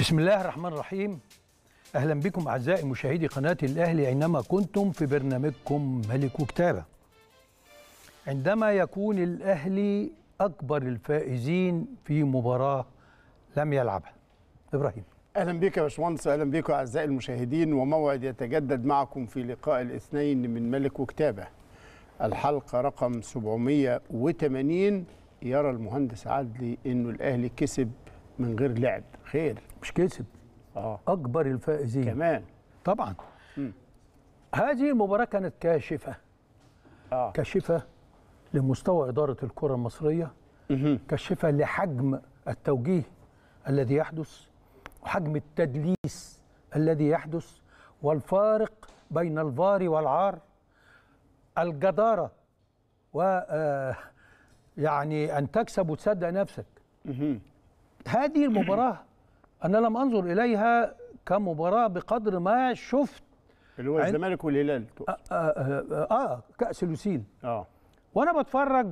بسم الله الرحمن الرحيم اهلا بكم اعزائي مشاهدي قناه الاهلي اينما كنتم في برنامجكم ملك وكتابه عندما يكون الاهلي اكبر الفائزين في مباراه لم يلعبها ابراهيم اهلا بك يا باشمهندس اهلا بكم اعزائي المشاهدين وموعد يتجدد معكم في لقاء الاثنين من ملك وكتابه الحلقه رقم 780 يرى المهندس عدلي انه الاهلي كسب من غير لعب خير مش كسب اه اكبر الفائزين كمان طبعا م. هذه المباراه كانت كاشفه آه. كاشفه لمستوى اداره الكره المصريه كاشفه لحجم التوجيه الذي يحدث وحجم التدليس الذي يحدث والفارق بين الفار والعار الجداره و آه، يعني ان تكسب وتصدق نفسك هذه المباراه أنا لم أنظر إليها كمباراة بقدر ما شفت اللي هو عن... الزمالك والهلال آه, آه, آه،, آه، كأس لوسيل آه وأنا بتفرج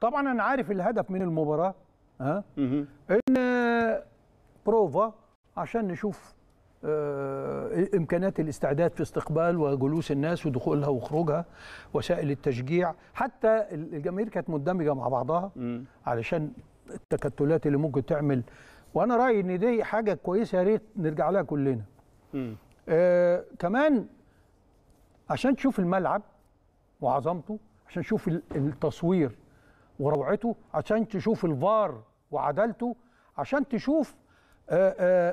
طبعا أنا عارف الهدف من المباراة ها آه إن بروفا عشان نشوف آه امكانيات الاستعداد في استقبال وجلوس الناس ودخولها وخروجها وسائل التشجيع حتى الجماهير كانت مندمجه مع بعضها علشان التكتلات اللي ممكن تعمل وانا رايي ان دي حاجه كويسه يا ريت نرجع لها كلنا آه كمان عشان تشوف الملعب وعظمته عشان تشوف التصوير وروعته عشان تشوف الفار وعدالته عشان تشوف آآ آه، آآ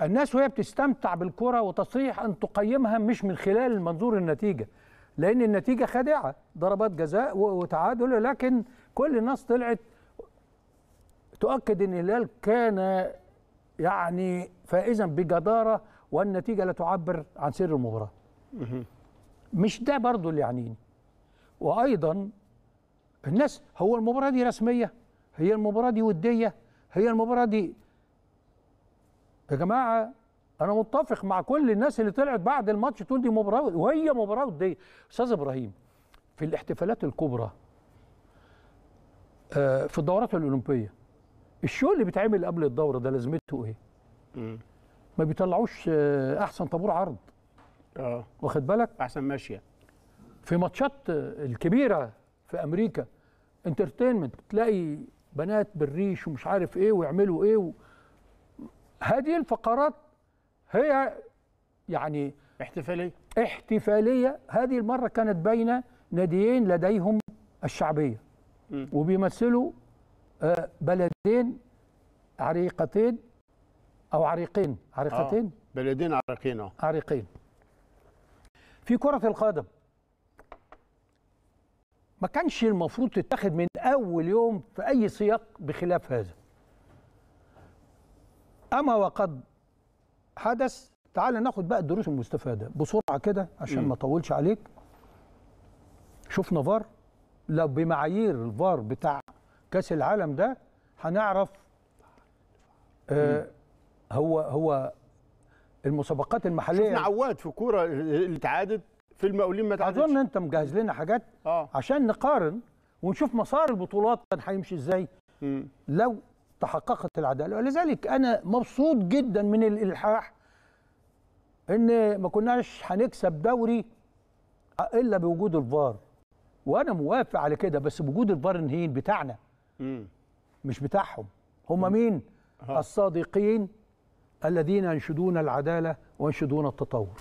آه، الناس وهي بتستمتع بالكره وتصريح ان تقيمها مش من خلال منظور النتيجه لان النتيجه خادعه ضربات جزاء وتعادل لكن كل الناس طلعت تؤكد ان الهلال كان يعني فائزا بجداره والنتيجه لا تعبر عن سر المباراه. مش ده برضو اللي يعنيني. وايضا الناس هو المباراه دي رسميه هي المباراه دي وديه هي المباراه دي يا جماعه انا متفق مع كل الناس اللي طلعت بعد الماتش تقول دي مباراه وهي مباراه وديه استاذ ابراهيم في الاحتفالات الكبرى آه، في الدورات الاولمبيه الشو اللي بيتعمل قبل الدوره ده لازمته ايه؟ ما بيطلعوش آه، احسن طابور عرض اه واخد بالك؟ احسن ماشيه في ماتشات آه، الكبيره في امريكا انترتينمنت تلاقي بنات بالريش ومش عارف ايه ويعملوا ايه و... هذه الفقرات هي يعني احتفاليه احتفاليه هذه المره كانت بين ناديين لديهم الشعبيه م. وبيمثلوا آه، بلدين عريقتين او عريقين عريقتين آه بلدين عريقين اه عريقين في كره القدم ما كانش المفروض تتاخد من اول يوم في اي سياق بخلاف هذا اما وقد حدث تعال ناخد بقى الدروس المستفاده بسرعه كده عشان م. ما اطولش عليك شفنا فار لو بمعايير الفار بتاع كاس العالم ده هنعرف آه هو هو المسابقات المحليه شفنا عواد في كوره اللي اتعادت في المقاولين ما اتعادتش اظن انت مجهز لنا حاجات آه. عشان نقارن ونشوف مسار البطولات كان هيمشي ازاي لو تحققت العداله ولذلك انا مبسوط جدا من الالحاح ان ما كناش هنكسب دوري الا بوجود الفار وانا موافق على كده بس بوجود الفار النهين بتاعنا مش بتاعهم هم مين الصادقين الذين ينشدون العداله وينشدون التطور